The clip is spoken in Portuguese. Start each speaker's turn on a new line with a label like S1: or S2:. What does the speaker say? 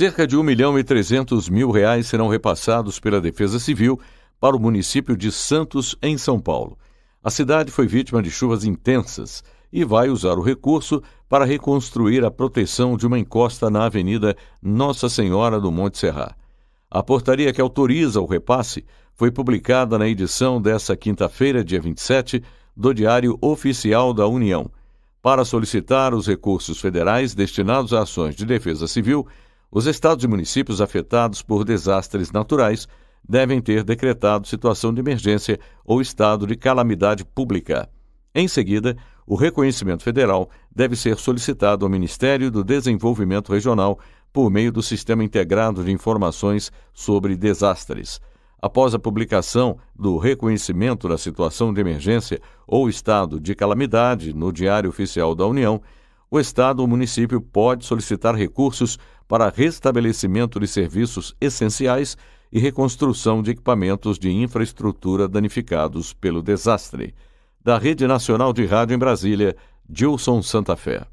S1: cerca de 1 milhão e 300 mil reais serão repassados pela Defesa Civil para o município de Santos, em São Paulo. A cidade foi vítima de chuvas intensas e vai usar o recurso para reconstruir a proteção de uma encosta na Avenida Nossa Senhora do Monte Serra. A portaria que autoriza o repasse foi publicada na edição desta quinta-feira, dia 27, do Diário Oficial da União. Para solicitar os recursos federais destinados a ações de defesa civil, os estados e municípios afetados por desastres naturais devem ter decretado situação de emergência ou estado de calamidade pública. Em seguida, o reconhecimento federal deve ser solicitado ao Ministério do Desenvolvimento Regional por meio do Sistema Integrado de Informações sobre Desastres. Após a publicação do reconhecimento da situação de emergência ou estado de calamidade no Diário Oficial da União, o Estado ou município pode solicitar recursos para restabelecimento de serviços essenciais e reconstrução de equipamentos de infraestrutura danificados pelo desastre. Da Rede Nacional de Rádio em Brasília, Gilson Santa Fé.